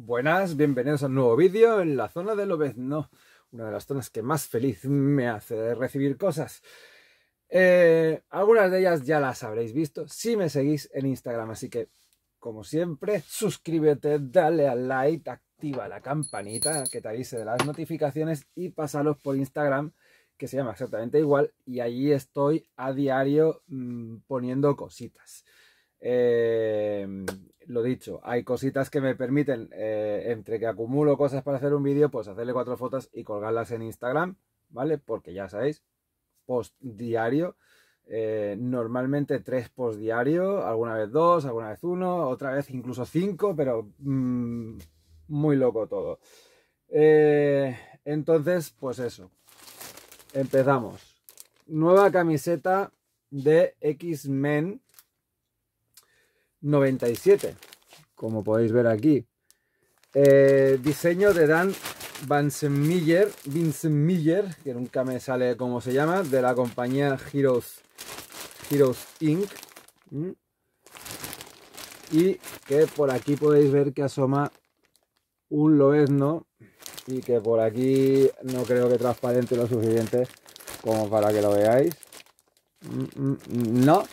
Buenas, bienvenidos a un nuevo vídeo en la zona de Lobezno, una de las zonas que más feliz me hace recibir cosas. Eh, algunas de ellas ya las habréis visto si me seguís en Instagram, así que, como siempre, suscríbete, dale al like, activa la campanita que te avise de las notificaciones y pásalos por Instagram, que se llama exactamente igual, y allí estoy a diario mm, poniendo cositas. Eh, lo dicho, hay cositas que me permiten, eh, entre que acumulo cosas para hacer un vídeo, pues hacerle cuatro fotos y colgarlas en Instagram, ¿vale? Porque ya sabéis, post diario. Eh, normalmente tres post diario, alguna vez dos, alguna vez uno, otra vez incluso cinco, pero mm, muy loco todo. entonces, pues eso. Empezamos. Nueva camiseta de X-Men 97, como podéis ver aquí. Eh, diseño de Dan Vincent Miller, que nunca me sale cómo se llama, de la compañía Giros Inc. Mm. Y que por aquí podéis ver que asoma un Loezno, y que por aquí no creo que transparente lo suficiente como para que lo veáis. Mm, mm, no,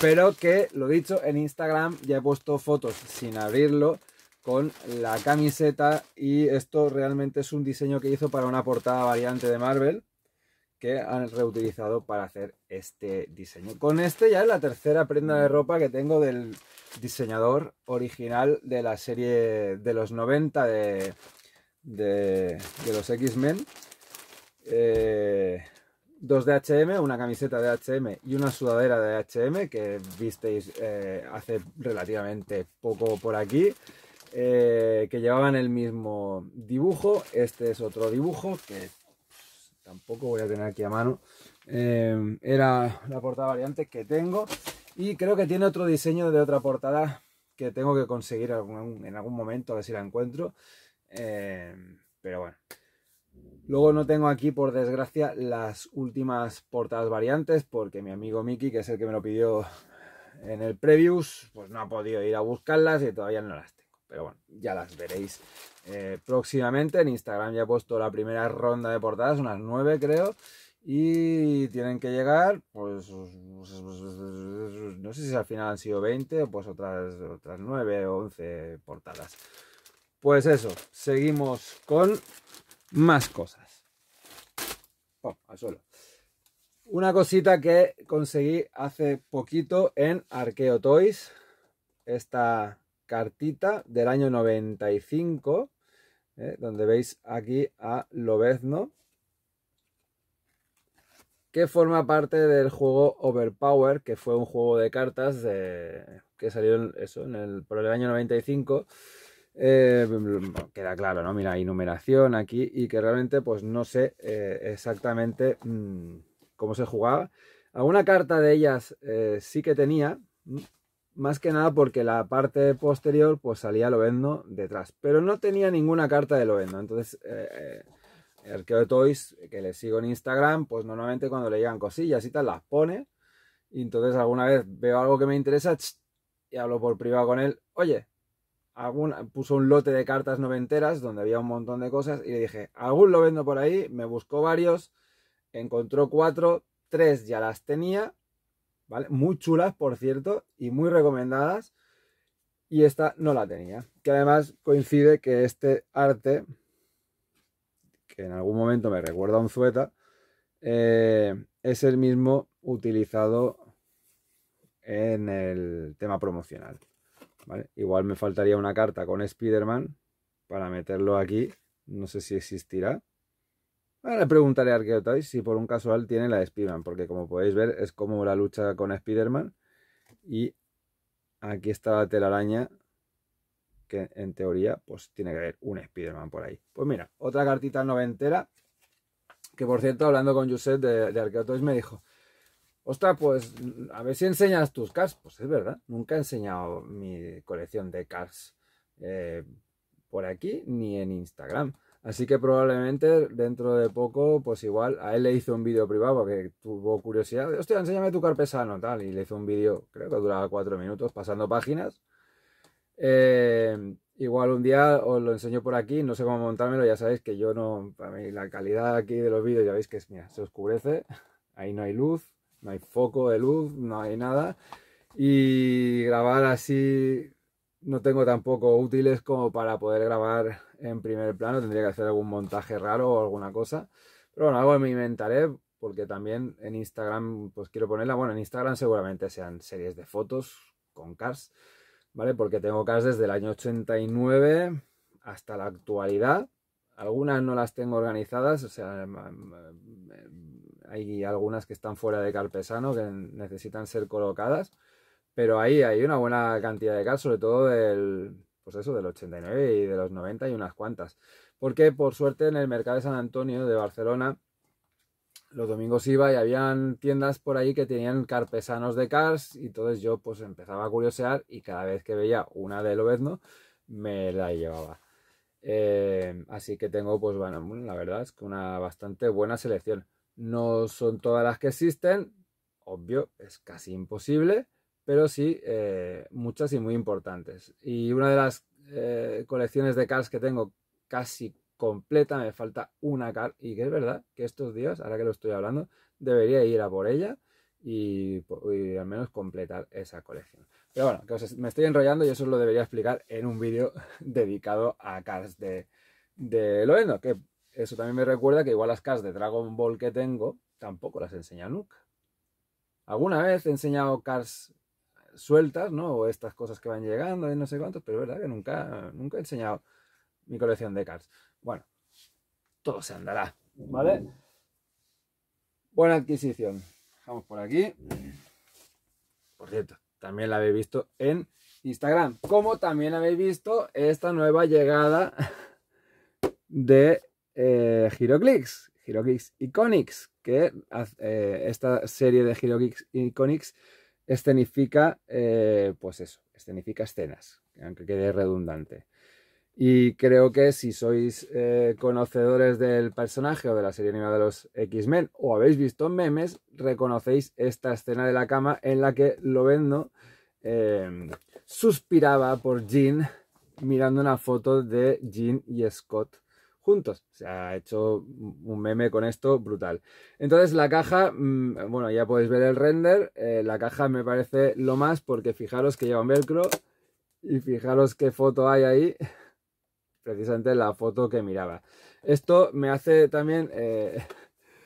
pero que, lo dicho, en Instagram ya he puesto fotos sin abrirlo con la camiseta y esto realmente es un diseño que hizo para una portada variante de Marvel que han reutilizado para hacer este diseño. Con este ya es la tercera prenda de ropa que tengo del diseñador original de la serie de los 90 de, los X-Men. Eh, dos de HM, una camiseta de HM y una sudadera de HM que visteis eh, hace relativamente poco por aquí, eh, que llevaban el mismo dibujo. Este es otro dibujo que tampoco voy a tener aquí a mano. Em, era la portada variante que tengo y creo que tiene otro diseño de otra portada que tengo que conseguir en algún momento, a ver si la encuentro. Em, pero bueno. Luego no tengo aquí, por desgracia, las últimas portadas variantes, porque mi amigo Miki, que es el que me lo pidió en el previews, pues no ha podido ir a buscarlas y todavía no las tengo. Pero bueno, ya las veréis eh, próximamente. En Instagram ya he puesto la primera ronda de portadas, unas nueve creo. Y tienen que llegar, pues, no sé si al final han sido 20 o pues otras, otras 9 o 11 portadas. Pues eso, seguimos con más cosas. Oh, Una cosita que conseguí hace poquito en Arqueo Toys. Esta cartita del año 95, eh, donde veis aquí a Lobezno, que forma parte del juego Overpower, que fue un juego de cartas que salió en, eso, en el, el año 95 eh, queda claro, ¿no? Mira, hay numeración aquí y que realmente pues no sé eh, exactamente mm, cómo se jugaba. Alguna carta de ellas eh, sí que tenía, mm, más que nada porque la parte posterior pues salía Lovendo detrás, pero no tenía ninguna carta de Lovendo, entonces... Arqueo Toys, que le sigo en Instagram, pues normalmente cuando le llegan cosillas y tal, las pone. Y entonces alguna vez veo algo que me interesa y hablo por privado con él. Oye, puso un lote de cartas noventeras donde había un montón de cosas y le dije, algún lo vendo por ahí, me buscó varios, encontró cuatro, tres ya las tenía, ¿vale? Muy chulas, por cierto, y muy recomendadas, y esta no la tenía, que además coincide que este arte, que en algún momento me recuerda a un zueta, eh, es el mismo utilizado en el tema promocional. Igual me faltaría una carta con Spider-Man para meterlo aquí. No sé si existirá. Ahora le preguntaré a Arqueotois si por un casual tiene la de Spider-Man, porque como podéis ver es como la lucha con Spider-Man. Y aquí está la telaraña, que en teoría pues tiene que haber un Spider-Man por ahí. Pues mira, otra cartita noventera, que por cierto hablando con Josep de, de me dijo, Ostras, pues a ver si enseñas tus cars. Pues es verdad, nunca he enseñado mi colección de cars eh, por aquí ni en Instagram. Así que probablemente dentro de poco, pues igual, a él le hizo un vídeo privado que tuvo curiosidad. Hostia, enséñame tu carpesano, tal. Y le hizo un vídeo, creo que duraba cuatro minutos, pasando páginas. Eh, igual un día os lo enseño por aquí, no sé cómo montármelo, ya sabéis que yo no, para mí la calidad aquí de los vídeos, ya veis que es, mía se oscurece, ahí no hay luz, no hay foco de luz, no hay nada. Y grabar así no tengo tampoco útiles como para poder grabar en primer plano, tendría que hacer algún montaje raro o alguna cosa. Pero bueno, algo me inventaré porque también en Instagram pues quiero ponerla, bueno, en Instagram seguramente sean series de fotos con cars, ¿vale? Porque tengo cars desde el año 89 hasta la actualidad. Algunas no las tengo organizadas, o sea, hay algunas que están fuera de carpesano, que necesitan ser colocadas, pero ahí hay una buena cantidad de cars, sobre todo del, pues eso, del 89 y de los 90 y unas cuantas. Porque por suerte en el mercado de San Antonio de Barcelona, los domingos iba y habían tiendas por ahí que tenían carpesanos de cars y entonces yo pues empezaba a curiosear y cada vez que veía una de Lobezno me la llevaba. Eh, así que tengo pues bueno, la verdad es que una bastante buena selección. No son todas las que existen, obvio, es casi imposible, pero sí eh, muchas y muy importantes. Y una de las eh, colecciones de cars que tengo casi completa, me falta una car y que es verdad que estos días, ahora que lo estoy hablando, debería ir a por ella y, al menos completar esa colección. Pero bueno, me estoy enrollando y eso lo debería explicar en un vídeo dedicado a cars de, de Loendo, que eso también me recuerda que igual las cars de Dragon Ball que tengo tampoco las enseñado nunca. Alguna vez he enseñado Cars sueltas, ¿no? O estas cosas que van llegando y no sé cuántos, pero es verdad que nunca, nunca he enseñado mi colección de Cars. Bueno, todo se andará, ¿vale? Buena adquisición. dejamos por aquí. Por cierto, también la habéis visto en Instagram. Como también habéis visto esta nueva llegada de eh, Heroclix, Iconics, que eh, esta serie de Heroclix Iconics escenifica, eh, pues eso, escenifica escenas, aunque quede redundante. Y creo que si sois eh, conocedores del personaje o de la serie animada de los X-Men o habéis visto memes, reconocéis esta escena de la cama en la que Lovendo em, suspiraba por Jean mirando una foto de Jean y Scott juntos. Se ha hecho un meme con esto brutal. Entonces la caja, mm, bueno, ya podéis ver el render, eh, la caja me parece lo más porque fijaros que lleva un velcro y fijaros qué foto hay ahí, precisamente la foto que miraba. Esto me hace también eh,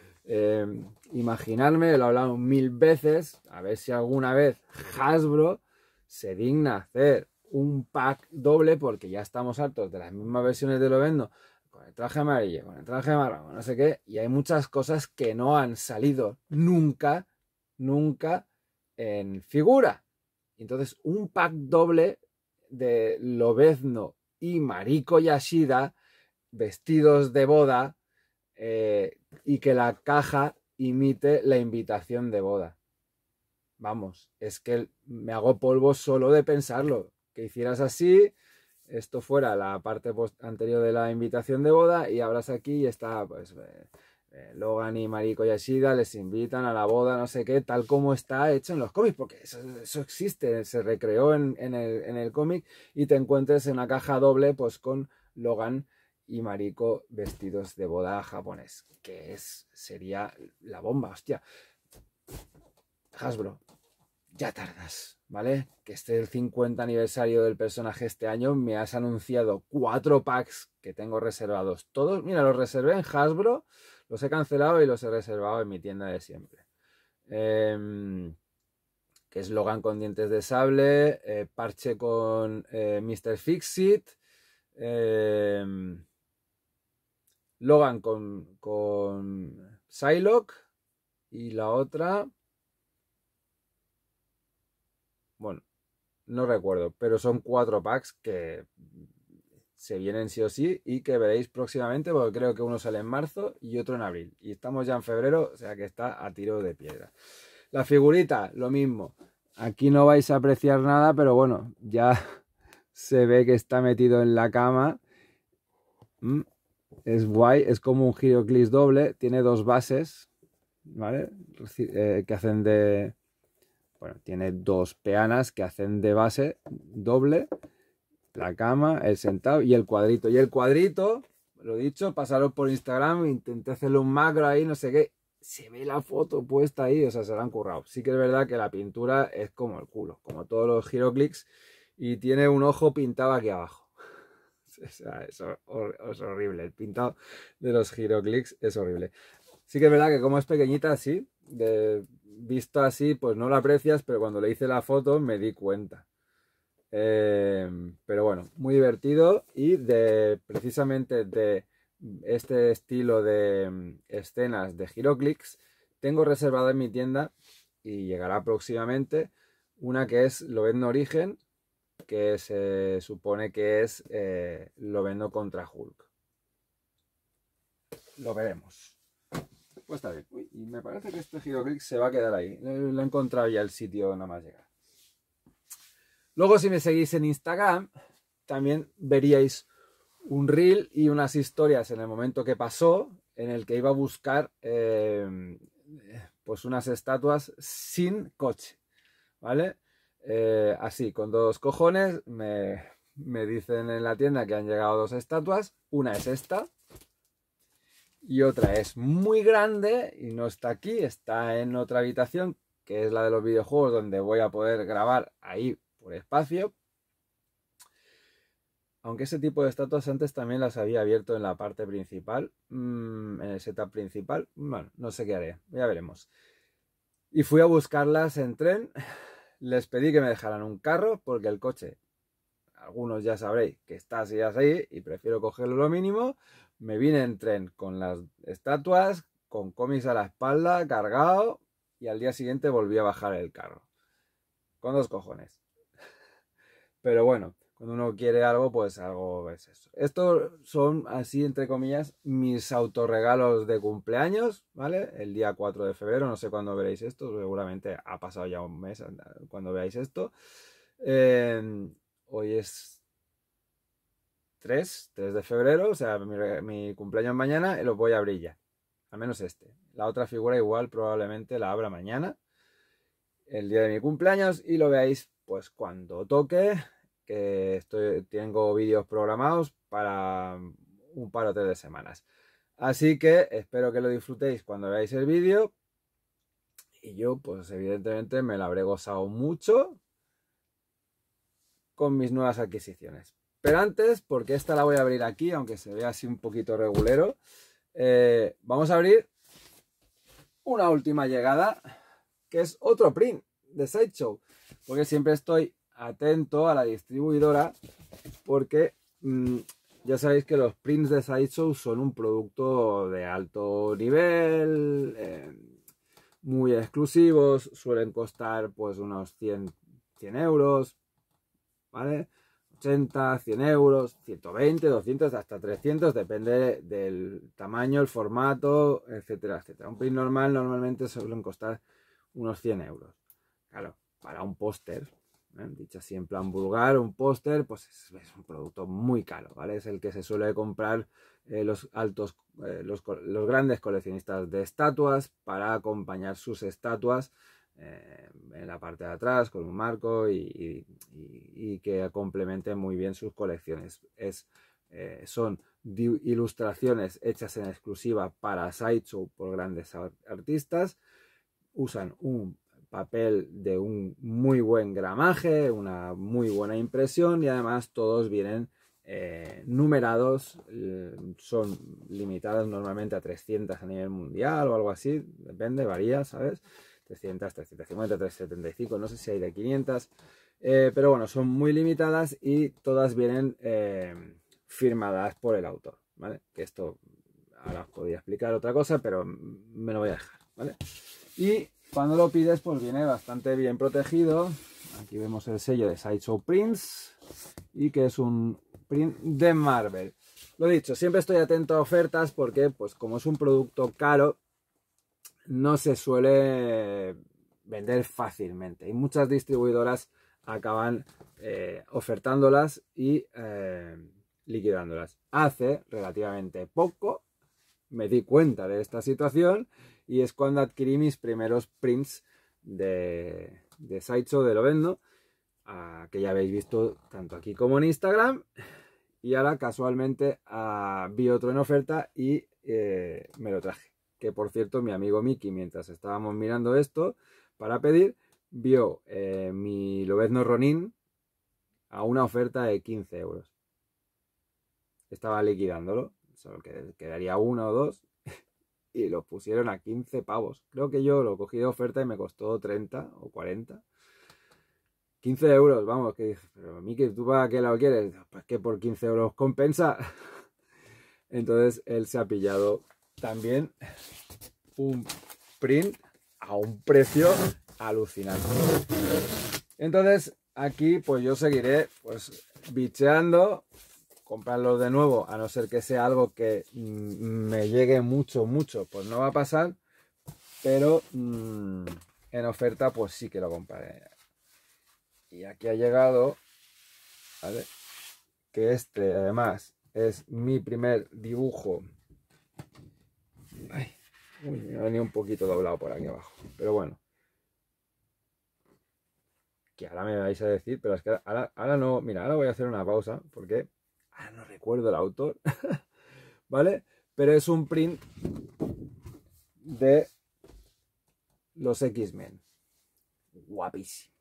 eh, imaginarme, lo he hablado mil veces, a ver si alguna vez Hasbro se digna hacer un pack doble porque ya estamos hartos de las mismas versiones de lo vendo con el traje amarillo, con el traje marrón, no sé qué, y hay muchas cosas que no han salido nunca, nunca en figura. Entonces, un pack doble de Lobezno y Mariko Yashida, vestidos de boda, eh, y que la caja imite la invitación de boda. Vamos, es que me hago polvo solo de pensarlo. Que hicieras así, esto fuera la parte anterior de la invitación de boda y habrás aquí y está pues eh, eh, Logan y Mariko Yashida les invitan a la boda, no sé qué, tal como está hecho en los cómics, porque eso, existe, se recreó en, el, cómic y te encuentres en una caja doble pues con Logan y Mariko vestidos de boda japonés, que es, sería la bomba, hostia. Hasbro, ya tardas, ¿vale? Que este es el 50 aniversario del personaje este año, me has anunciado cuatro packs que tengo reservados. Todos, mira, los reservé en Hasbro, los he cancelado y los he reservado en mi tienda de siempre. Em, que es Logan con dientes de sable, eh, parche con eh, Mr. Fixit, em, Logan con, con Psylocke y la otra bueno, no recuerdo, pero son cuatro packs que se vienen sí o sí y que veréis próximamente, porque creo que uno sale en marzo y otro en abril. Y estamos ya en febrero, o sea que está a tiro de piedra. La figurita, lo mismo. Aquí no vais a apreciar nada, pero bueno, ya se ve que está metido en la cama. Mm, es guay, es como un giroclis doble, tiene dos bases, ¿vale? Eh, que hacen de, bueno, tiene dos peanas que hacen de base doble, la cama, el sentado y el cuadrito. Y el cuadrito, lo dicho, pasaron por Instagram, intenté hacerle un macro ahí, no sé qué. Se ve la foto puesta ahí, o sea, se la han currado. Sí que es verdad que la pintura es como el culo, como todos los giroclics, y tiene un ojo pintado aquí abajo. o sea, es, es horrible. El pintado de los giroclics es horrible. Sí que es verdad que como es pequeñita, sí, de visto así, pues no lo aprecias, pero cuando le hice la foto me di cuenta. Eh, pero bueno, muy divertido y de precisamente de este estilo de mm, escenas de Giroclix, tengo reservada en mi tienda y llegará próximamente una que es Lo origen, que se supone que es eh, Lo contra Hulk. Lo veremos pues está bien. y me parece que este Giroclick se va a quedar ahí. Lo he encontrado ya el sitio nada más llegar. Luego, si me seguís en Instagram, también veríais un reel y unas historias en el momento que pasó, en el que iba a buscar em, pues unas estatuas sin coche. ¿Vale? Eh, así, con dos cojones, me dicen en la tienda que han llegado dos estatuas. Una es esta, y otra es muy grande y no está aquí, está en otra habitación que es la de los videojuegos donde voy a poder grabar ahí por espacio. Aunque ese tipo de estatuas antes también las había abierto en la parte principal, mm, en el setup principal. Bueno, no sé qué haré, ya veremos. Y fui a buscarlas en tren. Les pedí que me dejaran un carro porque el coche, algunos ya sabréis que está así así y prefiero cogerlo lo mínimo me vine en tren con las estatuas, con cómics a la espalda, cargado, y al día siguiente volví a bajar el carro. Con dos cojones. Pero bueno, cuando uno quiere algo, pues algo es eso. Estos son, así entre comillas, mis autorregalos de cumpleaños, ¿vale? El día 4 de febrero, no sé cuándo veréis esto, seguramente ha pasado ya un mes cuando veáis esto. Em, hoy es 3, de febrero, o sea, mi, cumpleaños mañana, y lo voy a abrir ya. Al menos este. La otra figura igual probablemente la abra mañana, el día de mi cumpleaños, y lo veáis pues cuando toque, que estoy, tengo vídeos programados para un par o tres de semanas. Así que espero que lo disfrutéis cuando veáis el vídeo. Y yo, pues evidentemente me lo habré gozado mucho con mis nuevas adquisiciones. Pero antes, porque esta la voy a abrir aquí, aunque se vea así un poquito regulero, eh, vamos a abrir una última llegada, que es otro print de Sideshow. Porque siempre estoy atento a la distribuidora, porque mm, ya sabéis que los prints de Sideshow son un producto de alto nivel, eh, muy exclusivos, suelen costar pues unos 100, 100 euros, ¿vale? 100 euros, 120, 200, hasta 300, depende del tamaño, el formato, etcétera, etcétera. Un pin normal normalmente suelen costar unos 100 euros. Claro, para un póster, ¿eh? dicho así en plan vulgar, un póster, pues es, un producto muy caro, ¿vale? Es el que se suele comprar eh, los altos, eh, los grandes coleccionistas de estatuas para acompañar sus estatuas eh, en la parte de atrás con un marco y, que complemente muy bien sus colecciones. Eh, son ilustraciones hechas en exclusiva para Sideshow por grandes artistas. Usan un papel de un muy buen gramaje, una muy buena impresión y además todos vienen eh, numerados, son limitadas normalmente a 300 a nivel mundial o algo así, depende, varía, ¿sabes? 300, 350, 375, no sé si hay de 500, eh, pero bueno, son muy limitadas y todas vienen eh, firmadas por el autor, ¿vale? Que esto ahora os podría explicar otra cosa, pero me lo voy a dejar, ¿vale? Y cuando lo pides, pues viene bastante bien protegido. Aquí vemos el sello de Sideshow Prints y que es un print de Marvel. Lo dicho, siempre estoy atento a ofertas porque, pues como es un producto caro, no se suele vender fácilmente y muchas distribuidoras acaban eh, ofertándolas y eh, liquidándolas. Hace relativamente poco me di cuenta de esta situación y es cuando adquirí mis primeros prints de, de de Lovendo, que ya habéis visto tanto aquí como en Instagram. Y ahora casualmente ah, vi otro en oferta y eh, me lo traje que por cierto mi amigo Miki, mientras estábamos mirando esto para pedir, vio eh, mi Lobezno Ronin a una oferta de 15 euros. Estaba liquidándolo, solo que quedaría uno o dos, y lo pusieron a 15 pavos. Creo que yo lo cogí de oferta y me costó 30 o 40. 15 euros, vamos, que pero Miki, ¿tú para qué lo quieres? Pues que por 15 euros compensa. Entonces él se ha pillado también un print a un precio alucinante. Entonces, aquí pues yo seguiré pues bicheando, comprarlo de nuevo, a no ser que sea algo que mm, me llegue mucho, mucho, pues no va a pasar, pero mm, en oferta pues sí que lo compraré. Y aquí ha llegado, Que este además es mi primer dibujo Uy, ha venido un poquito doblado por aquí abajo. Pero bueno. Que ahora me vais a decir, pero es que ahora, ahora no. Mira, ahora voy a hacer una pausa porque ahora no recuerdo el autor. ¿Vale? Pero es un print de los X-Men. Guapísimo.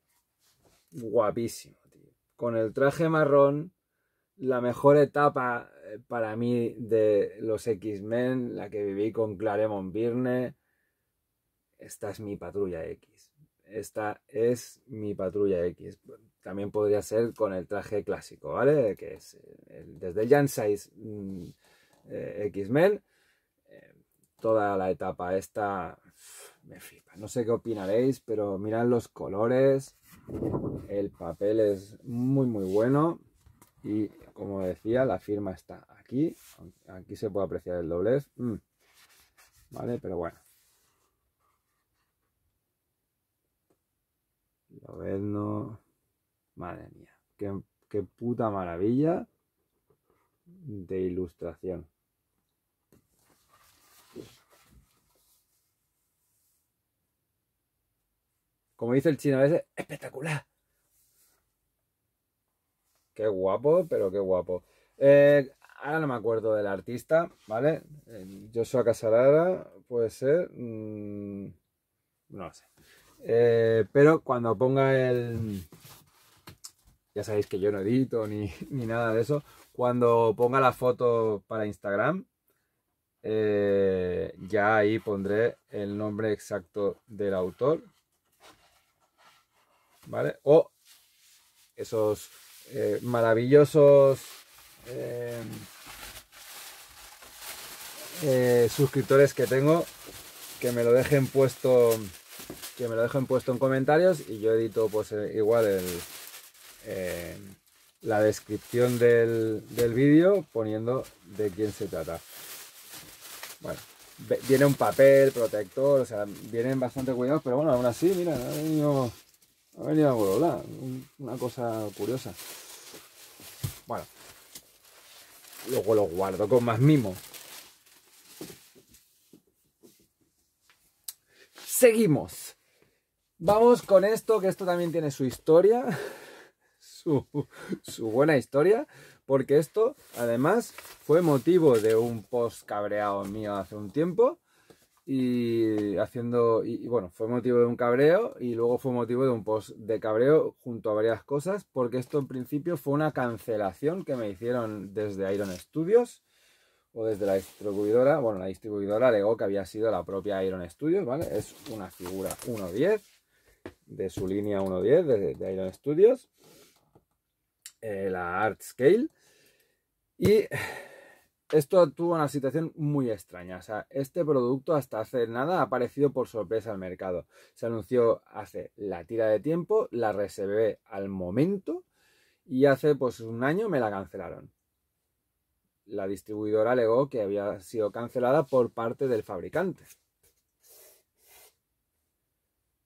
Guapísimo, tío. Con el traje marrón la mejor etapa eh, para mí de los X-Men, la que viví con Claremont Byrne, esta es mi patrulla X. Esta es mi patrulla X. También podría ser con el traje clásico, ¿vale? Que es eh, desde el Jan mm, eh, X-Men. toda la etapa esta me flipa. No sé qué opinaréis, pero mirad los colores. El papel es muy, muy bueno. Y como decía, la firma está aquí. Aquí se puede apreciar el doblez. Mm. Vale, pero bueno. Lo no. Madre mía. Qué, qué puta maravilla de ilustración. Como dice el chino, es espectacular. Qué guapo, pero qué guapo. Eh, ahora no me acuerdo del artista, ¿vale? Eh, Joshua Casarara, puede ser. Mm, no lo sé. Eh, pero cuando ponga el. Ya sabéis que yo no edito ni, nada de eso. Cuando ponga la foto para Instagram, ya ahí pondré el nombre exacto del autor. ¿Vale? O esos eh, maravillosos eh, eh, suscriptores que tengo que me lo dejen puesto que me lo dejen puesto en comentarios y yo edito pues igual la descripción del, del vídeo poniendo de quién se trata bueno viene un papel protector o sea vienen bastante cuidados pero bueno aún así mira ha venido a una cosa curiosa. Bueno, luego lo guardo con más mimo. Seguimos. Vamos con esto, que esto también tiene su historia, su, su buena historia, porque esto además fue motivo de un post cabreado mío hace un tiempo y haciendo y, bueno fue motivo de un cabreo y luego fue motivo de un post de cabreo junto a varias cosas porque esto en principio fue una cancelación que me hicieron desde Iron Studios o desde la distribuidora bueno la distribuidora alegó que había sido la propia Iron Studios vale es una figura 1.10 de su línea 1.10 de, Iron Studios eh, la Art Scale y esto tuvo una situación muy extraña. O sea, este producto hasta hace nada ha aparecido por sorpresa al mercado. Se anunció hace la tira de tiempo, la reservé al momento y hace pues un año me la cancelaron. La distribuidora alegó que había sido cancelada por parte del fabricante.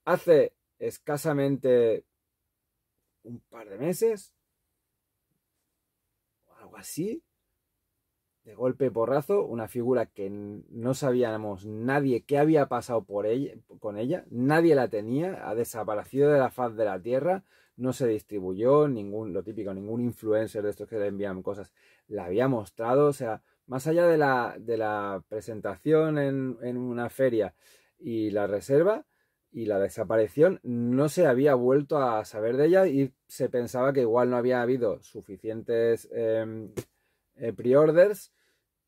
Hace escasamente un par de meses, o algo así, de golpe porrazo, una figura que no sabíamos nadie qué había pasado por ella, con ella, nadie la tenía, ha desaparecido de la faz de la tierra, no se distribuyó, ningún, lo típico, ningún influencer de estos que le envían cosas la había mostrado, o sea, más allá de la, de la presentación en, una feria y la reserva, y la desaparición no se había vuelto a saber de ella y se pensaba que igual no había habido suficientes em, eh, pre-orders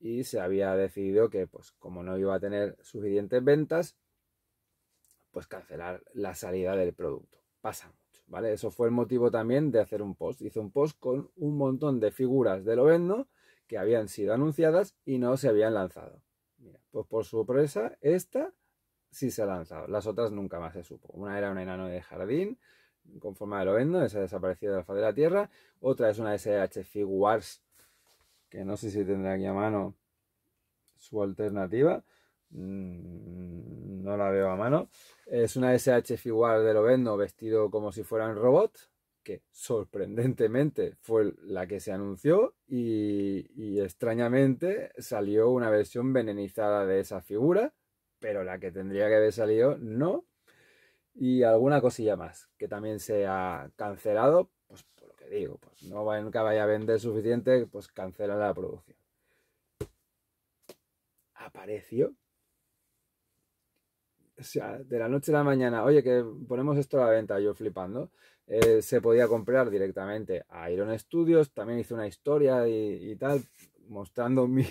y se había decidido que, pues, como no iba a tener suficientes ventas, pues cancelar la salida del producto. Pasa mucho, ¿vale? Eso fue el motivo también de hacer un post. Hice un post con un montón de figuras de Lovendo que habían sido anunciadas y no se habían lanzado. pues por sorpresa, esta sí se ha lanzado. Las otras nunca más se supo. Una era un enano de jardín con forma de Lovendo, esa desaparecida de la de la Tierra. Otra es una SH Figuarts que no sé si tendrá aquí a mano su alternativa. Mm, no la veo a mano. Es una SH Figuar de Lovendo vestido como si fuera un robot, que sorprendentemente fue la que se anunció y, y extrañamente salió una versión venenizada de esa figura, pero la que tendría que haber salido no. Y alguna cosilla más que también se ha cancelado, digo, pues no va, nunca vaya a vender suficiente, pues cancela la producción. Apareció. O sea, de la noche a la mañana, oye, que ponemos esto a la venta, yo flipando. Eh, se podía comprar directamente a Iron Studios, también hice una historia y, tal, mostrando mi,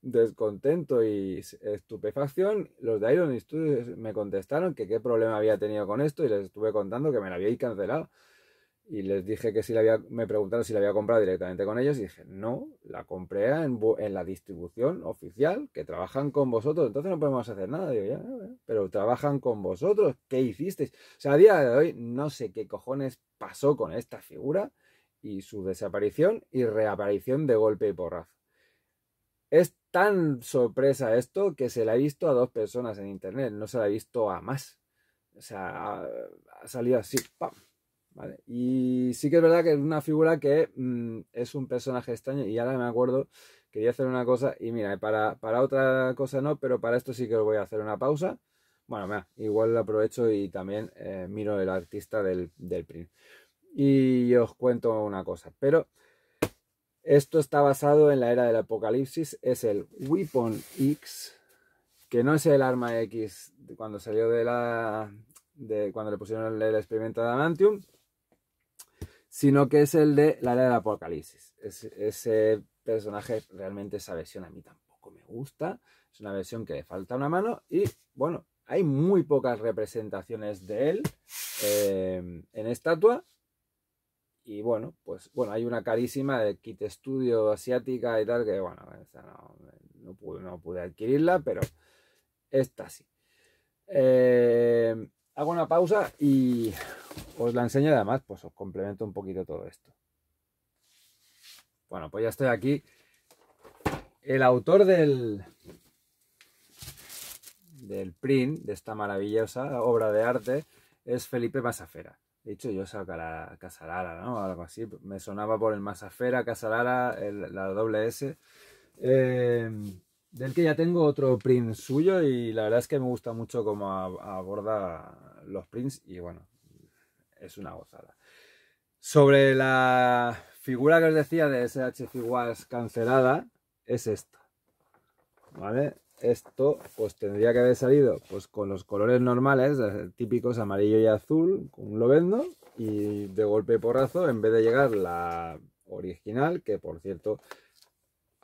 descontento y estupefacción, los de Iron Studios me contestaron que qué problema había tenido con esto y les estuve contando que me lo había cancelado y les dije que si la había, me preguntaron si la había comprado directamente con ellos y dije, no, la compré en, en la distribución oficial, que trabajan con vosotros, entonces no podemos hacer nada, pero trabajan con vosotros, ¿qué hicisteis? O sea, a día de hoy no sé qué cojones pasó con esta figura y su desaparición y reaparición de golpe y porrazo. Es tan sorpresa esto que se la he visto a dos personas en internet, no se la he visto a más. O sea, ha salido así, ¡pam! Y sí que es verdad que es una figura que mm, es un personaje extraño y ahora me acuerdo, quería hacer una cosa y mira, para, otra cosa no, pero para esto sí que os voy a hacer una pausa. Bueno, mira, igual lo aprovecho y también eh, miro el artista del, del print. Y os cuento una cosa, pero esto está basado en la era del apocalipsis, es el Weapon X, que no es el arma X cuando salió de la, cuando le pusieron el, experimento de Adamantium, sino que es el de la era del apocalipsis. ese personaje realmente esa versión a mí tampoco me gusta. Es una versión que le falta una mano y bueno, hay muy pocas representaciones de él em, en estatua. Y bueno, pues bueno, hay una carísima de Kit estudio asiática y tal que bueno, no, no, pude, no pude adquirirla, pero esta sí. Eh, hago una pausa y os la enseño y además pues os complemento un poquito todo esto. Bueno, pues ya estoy aquí. El autor del, del print, de esta maravillosa obra de arte, es Felipe Masafera. De hecho, yo saco la Casalara, ¿no? Algo así. Me sonaba por el Masafera, Casalara, la doble S. Eh, del que ya tengo otro print suyo y la verdad es que me gusta mucho cómo aborda los prints y bueno, es una gozada. Sobre la figura que os decía de SH cancelada, es esta. ¿Vale? Esto pues tendría que haber salido pues con los colores normales, eh, típicos amarillo y azul, con un vendo y de golpe porrazo, en vez de llegar la original, que por cierto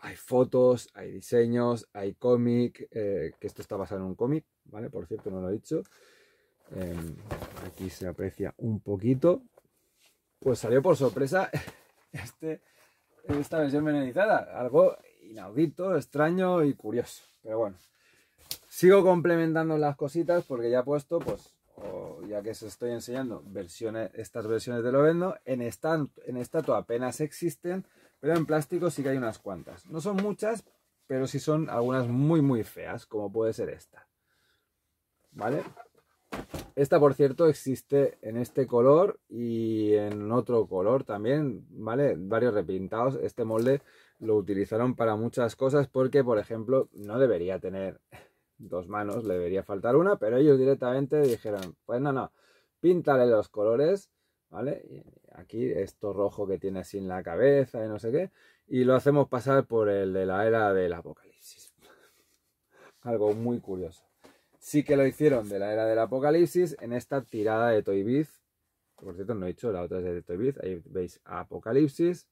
hay fotos, hay diseños, hay cómic, eh, que esto está basado en un cómic, ¿vale? Por cierto, no lo he dicho. Em, aquí se aprecia un poquito. Pues salió por sorpresa este, esta versión venenizada. Algo inaudito, extraño y curioso. Pero bueno, sigo complementando las cositas porque ya he puesto, pues, ya que os estoy enseñando versiones, estas versiones de Lovendo, en, esta, en estatua apenas existen pero en plástico sí que hay unas cuantas. No son muchas, pero sí son algunas muy, muy feas, como puede ser esta. ¿Vale? Esta, por cierto, existe en este color y en otro color también, ¿vale? Varios repintados. Este molde lo utilizaron para muchas cosas porque, por ejemplo, no debería tener dos manos, le debería faltar una, pero ellos directamente dijeron, pues no, no, píntale los colores ¿vale? Aquí esto rojo que tiene así en la cabeza y no sé qué, y lo hacemos pasar por el de la era del apocalipsis. Algo muy curioso. Sí que lo hicieron de la era del apocalipsis en esta tirada de Toy Biz. Por cierto, no he dicho, la otra de Toy Biz. Ahí veis Apocalipsis,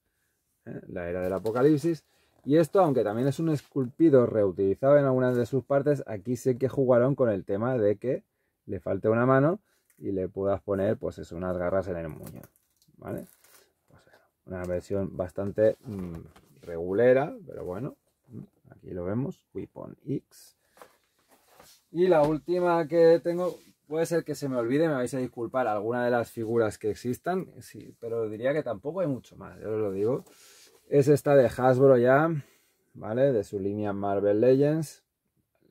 ¿eh? la era del apocalipsis. Y esto, aunque también es un esculpido reutilizado en algunas de sus partes, aquí sé que jugaron con el tema de que le falta una mano y le puedas poner, pues es unas garras en el muño. ¿vale? Pues una versión bastante mm, regulera, pero bueno, mm, aquí lo vemos, Weapon X. Y la última que tengo, puede ser que se me olvide, me vais a disculpar alguna de las figuras que existan, sí, pero diría que tampoco hay mucho más, yo os lo digo. Es esta de Hasbro ya, ¿vale? De su línea Marvel Legends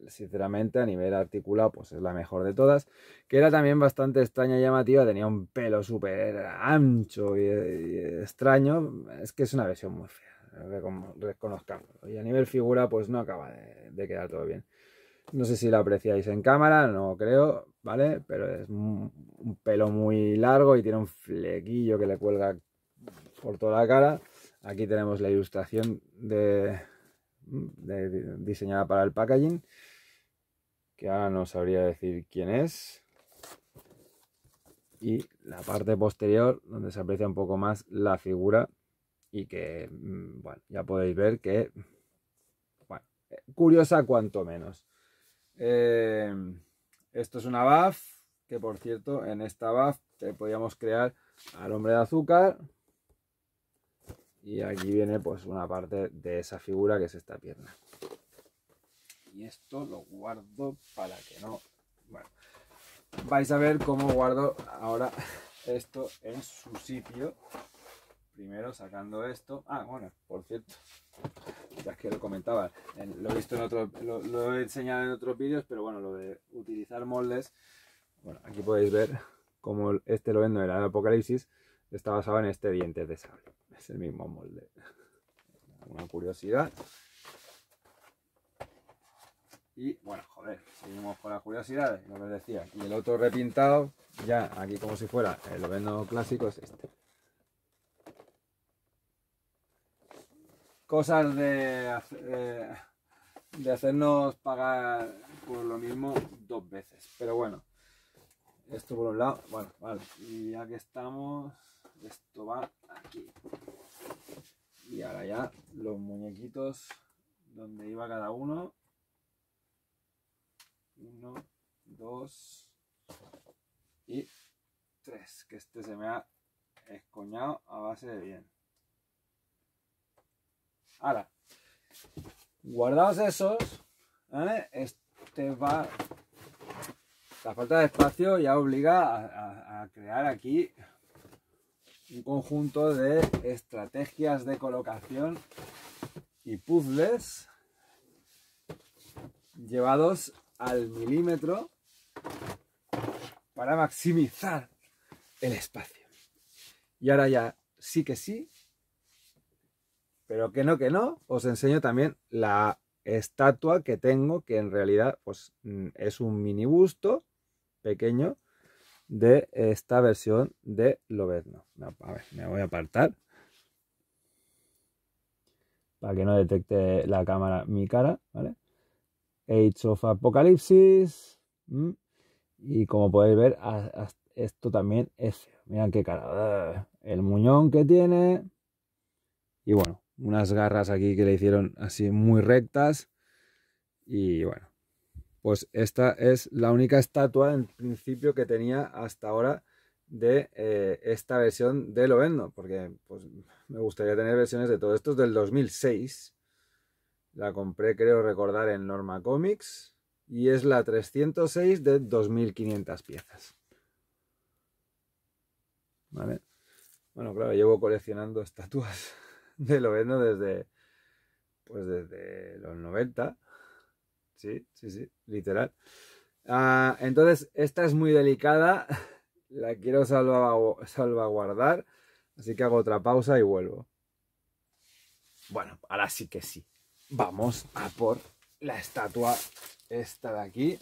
sinceramente a nivel articulado pues es la mejor de todas, que era también bastante extraña y llamativa, tenía un pelo súper ancho y, extraño, es que es una versión muy fea, reconozcamos. Y a nivel figura pues no acaba de, quedar todo bien. No sé si la apreciáis en cámara, no creo, ¿vale? Pero es un, pelo muy largo y tiene un flequillo que le cuelga por toda la cara. Aquí tenemos la ilustración diseñada para el packaging que ahora no sabría decir quién es. Y la parte posterior, donde se aprecia un poco más la figura y que, mm, bueno, ya podéis ver que, bueno, eh, curiosa cuanto menos. Em, esto es una BAF, que por cierto, en esta BAF podíamos crear al hombre de azúcar. Y aquí viene pues una parte de esa figura que es esta pierna y esto lo guardo para que no... Bueno, vais a ver cómo guardo ahora esto en su sitio. Primero sacando esto. Ah, bueno, por cierto, ya que lo comentaba, lo he visto en otro, lo, he enseñado en otros vídeos, pero bueno, lo de utilizar moldes, bueno, aquí podéis ver como este lo vendo en el Apocalipsis, está basado en este diente de sable. Es el mismo molde. Una curiosidad. Y bueno, joder, seguimos con las curiosidades, lo que decía. Y el otro repintado, ya aquí como si fuera el noveno clásico, es este. Cosas de, de hacernos pagar por lo mismo dos veces. Pero bueno, esto por un lado, bueno, vale. Y ya que estamos, esto va aquí. Y ahora ya los muñequitos este se me ha escoñado a base de bien. Ahora, guardados esos, este va, la falta de espacio ya obliga a crear aquí un conjunto de estrategias de colocación y puzzles llevados al milímetro para maximizar el espacio. Y ahora ya sí que sí, pero que no, que no, os enseño también la estatua que tengo, que en realidad pues, mm, es un mini busto pequeño de esta versión de Lobezno. A ver, me voy a apartar para que no detecte la cámara mi cara, ¿vale? Age of Apocalipsis. Y como podéis ver, hasta esto también es qué cara. El muñón que tiene. Y bueno, unas garras aquí que le hicieron así muy rectas. Y bueno, pues esta es la única estatua en principio que tenía hasta ahora de eh, esta versión de Lovendo, porque pues, me gustaría tener versiones de todo esto, es del 2006. La compré, creo recordar, en Norma Comics y es la 306 de 2500 piezas. Bueno, claro, llevo coleccionando estatuas de loveno desde, pues desde los 90, sí, sí, sí, literal. Ah, entonces, esta es muy delicada, la quiero salvaguardar, así que hago otra pausa y vuelvo. Bueno, ahora sí que sí. Vamos a por la estatua esta de aquí.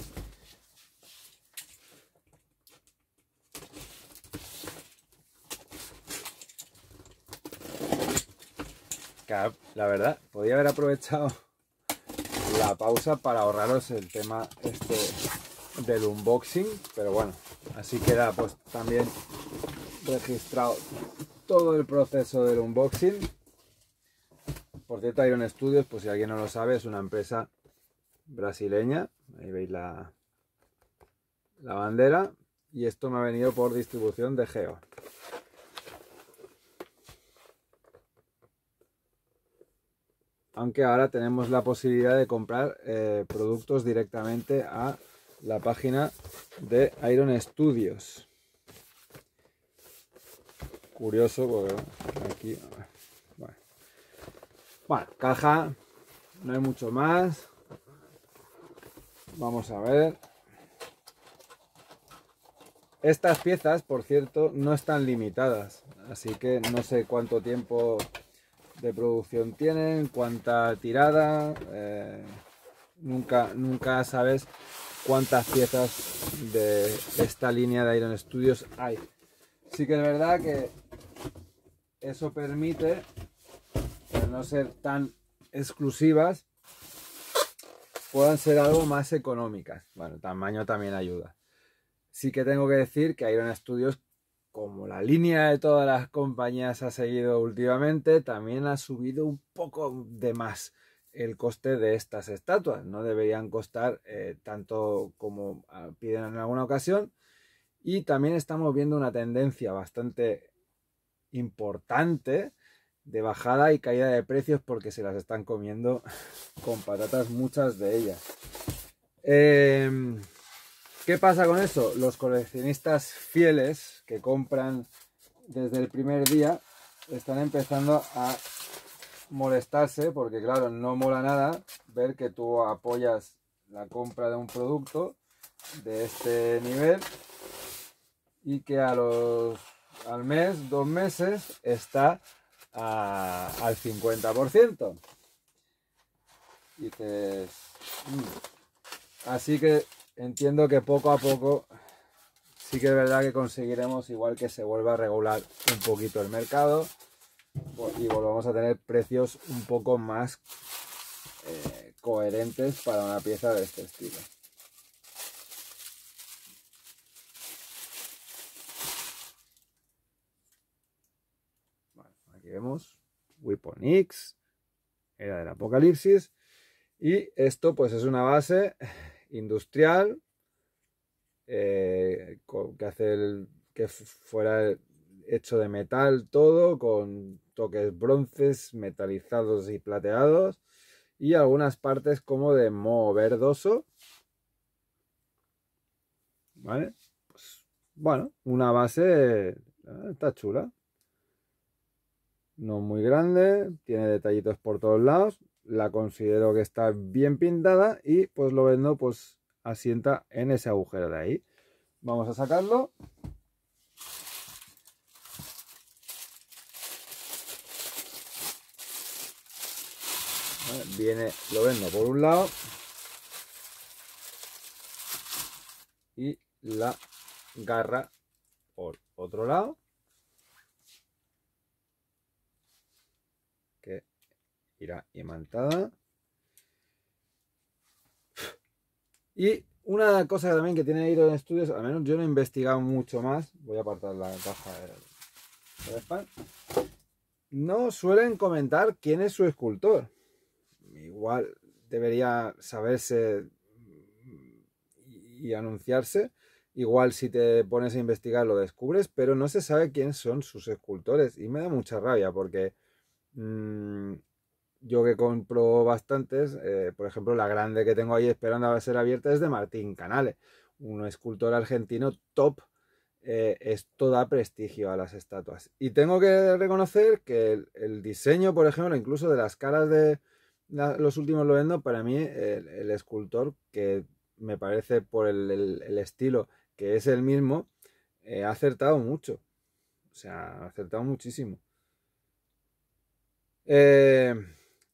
la verdad, podía haber aprovechado la pausa para ahorraros el tema este del unboxing, pero bueno, así queda pues también registrado todo el proceso del unboxing. Por cierto, Iron Studios, pues si alguien no lo sabe, es una empresa brasileña. Ahí veis la, la bandera. Y esto me ha venido por distribución de Geo. aunque ahora tenemos la posibilidad de comprar eh, productos directamente a la página de Iron Studios. Curioso, porque aquí... bueno, caja, no hay mucho más. Vamos a ver. Estas piezas, por cierto, no están limitadas, así que no sé cuánto tiempo de producción tienen, cuánta tirada, eh, nunca, nunca sabes cuántas piezas de esta línea de Iron Studios hay. Sí que es verdad que eso permite, no ser tan exclusivas, puedan ser algo más económicas. Bueno, tamaño también ayuda. Sí que tengo que decir que Iron Studios como la línea de todas las compañías ha seguido últimamente, también ha subido un poco de más el coste de estas estatuas. No deberían costar eh, tanto como ah, piden en alguna ocasión. Y también estamos viendo una tendencia bastante importante de bajada y caída de precios porque se las están comiendo con patatas muchas de ellas. Em, ¿Qué pasa con eso? Los coleccionistas fieles que compran desde el primer día están empezando a molestarse porque claro, no mola nada ver que tú apoyas la compra de un producto de este nivel y que a los al mes, dos meses, está al 50%. Y mm". así que entiendo que poco a poco sí que es verdad que conseguiremos igual que se vuelva a regular un poquito el mercado y volvamos a tener precios un poco más eh, coherentes para una pieza de este estilo. aquí vemos X, era del apocalipsis y esto pues es una base industrial, eh, que hace el, que fuera hecho de metal todo, con toques bronces, metalizados y plateados, y algunas partes como de moho verdoso. ¿Vale? Pues, bueno, una base eh, está chula. No muy grande, tiene detallitos por todos lados la considero que está bien pintada y pues lo vendo pues asienta en ese agujero de ahí. Vamos a sacarlo. viene, lo vendo por un lado. Y la garra por otro lado. irá imantada. Y una cosa también que tiene en estudios, al menos yo no he investigado mucho más, voy a apartar la caja de, No suelen comentar quién es su escultor. Igual debería saberse y, anunciarse. Igual si te pones a investigar lo descubres, pero no se sabe quién son sus escultores. Y me da mucha rabia porque mm, yo que compro bastantes, eh, por ejemplo, la grande que tengo ahí esperando a ser abierta es de Martín Canales, un escultor argentino top. Esto eh, es toda prestigio a las estatuas. Y tengo que reconocer que el, diseño, por ejemplo, incluso de las caras de los últimos Loendo, para mí, el, escultor, que me parece por el, estilo que es el mismo, eh, ha acertado mucho. O sea, ha acertado muchísimo. Eh,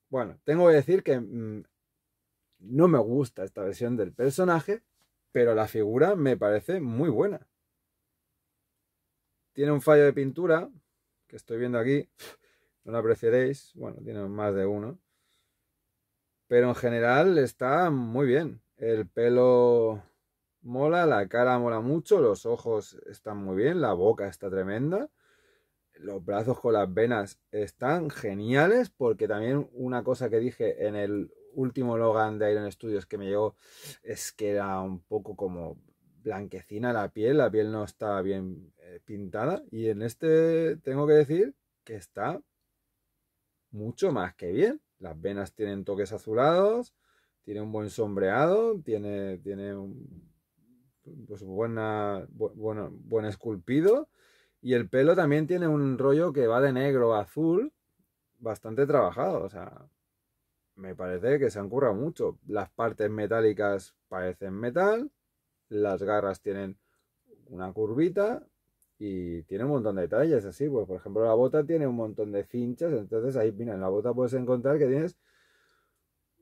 bueno, tengo que decir que mm, no me gusta esta versión del personaje, pero la figura me parece muy buena. Tiene un fallo de pintura, que estoy viendo aquí, no lo apreciaréis, bueno, tiene más de uno. Pero en general está muy bien. El pelo mola, la cara mola mucho, los ojos están muy bien, la boca está tremenda los brazos con las venas están geniales porque también una cosa que dije en el último Logan de Iron Studios que me llegó es que era un poco como blanquecina la piel, la piel no está bien eh, pintada y en este tengo que decir que está mucho más que bien. Las venas tienen toques azulados, tiene un buen sombreado, tiene, tiene un pues, buen esculpido y el pelo también tiene un rollo que va de negro a azul, bastante trabajado. O sea, me parece que se han currado mucho. Las partes metálicas parecen metal, las garras tienen una curvita y tiene un montón de detalles así. Pues, por ejemplo, la bota tiene un montón de cinchas, entonces ahí, mira, en la bota puedes encontrar que tienes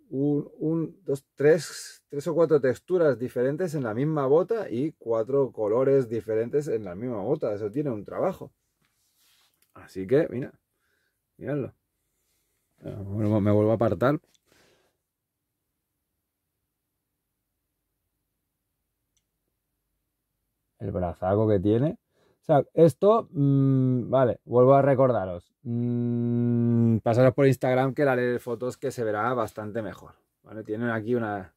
un, dos, tres, tres o cuatro texturas diferentes en la misma bota y cuatro colores diferentes en la misma bota. Eso tiene un trabajo. Así que, mira, miradlo. Ah, me vuelvo a apartar. El brazaco que tiene sea, esto, mm, vale, vuelvo a recordaros. Mm, pasaros por Instagram que la ley de fotos que se verá bastante mejor. Tienen aquí una,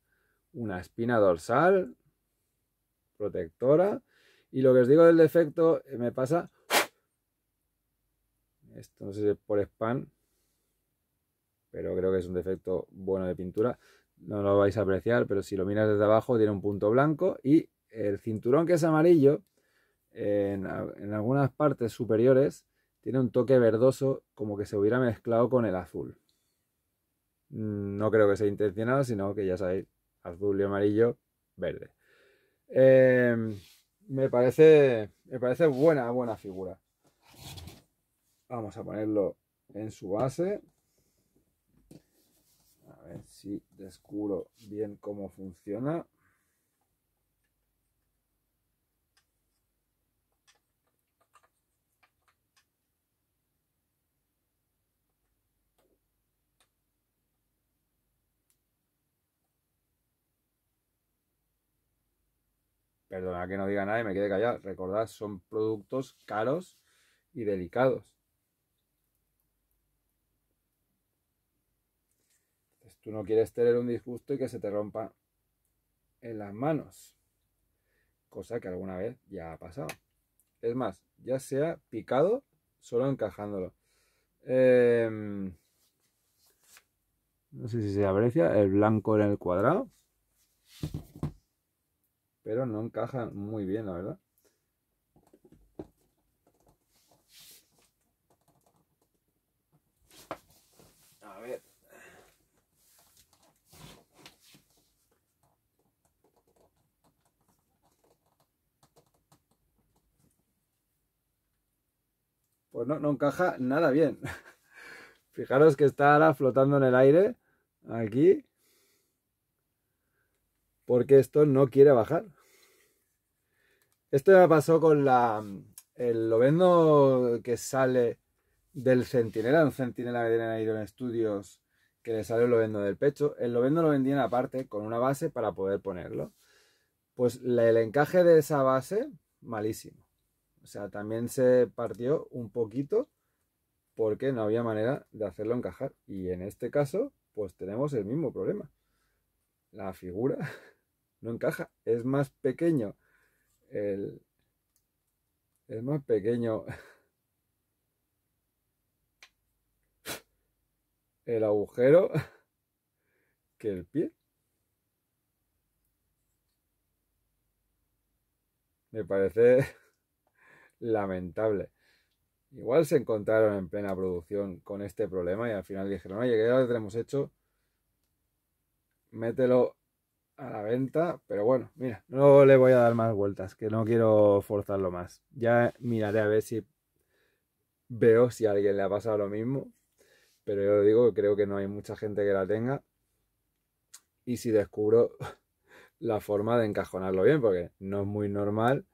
una espina dorsal protectora. Y lo que os digo del defecto eh, me pasa... Esto no sé si es por spam, pero creo que es un defecto bueno de pintura. No lo vais a apreciar, pero si lo miras desde abajo tiene un punto blanco y el cinturón que es amarillo en, algunas partes superiores tiene un toque verdoso como que se hubiera mezclado con el azul. Mm, no creo que sea intencionado, sino que ya sabéis, azul y amarillo, verde. Em, me, parece, me parece buena, buena figura. Vamos a ponerlo en su base. A ver si descubro bien cómo funciona. Perdona que no diga nada y me quede callado, recordad, son productos caros y delicados. tú no quieres tener un disgusto y que se te rompa en las manos, cosa que alguna vez ya ha pasado. Es más, ya sea picado solo encajándolo. Em, no sé si se aprecia el blanco en el cuadrado pero no encaja muy bien, la verdad. A ver. Pues no, no encaja nada bien. Fijaros que está ahora flotando en el aire, aquí, porque esto no quiere bajar. Esto ya pasó con el Lovendo que sale del Centinela, un Centinela que tienen ahí en estudios que le sale el lobendo del pecho. El Lovendo lo vendían aparte con una base para poder ponerlo. Pues el encaje de esa base, malísimo. O sea, también se partió un poquito porque no había manera de hacerlo encajar. Y en este caso, pues tenemos el mismo problema. La figura no encaja, es más pequeño. El, es más pequeño el agujero que el pie. Me parece lamentable. Igual se encontraron en plena producción con este problema y al final dijeron, oye, que ya lo tenemos hecho, mételo a la venta, pero bueno, mira, no le voy a dar más vueltas, que no quiero forzarlo más. Ya miraré a ver si veo si a alguien le ha pasado lo mismo, pero yo digo que creo que no hay mucha gente que la tenga. Y si descubro la forma de encajonarlo bien, porque no es muy normal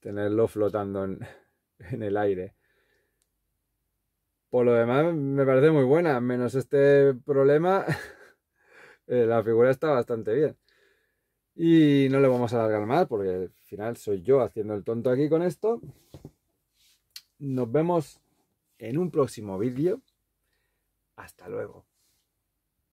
tenerlo flotando en el aire. Por lo demás, me parece muy buena, menos este problema eh, la figura está bastante bien. Y no le vamos a alargar más porque al final soy yo haciendo el tonto aquí con esto. Nos vemos en un próximo vídeo. Hasta luego.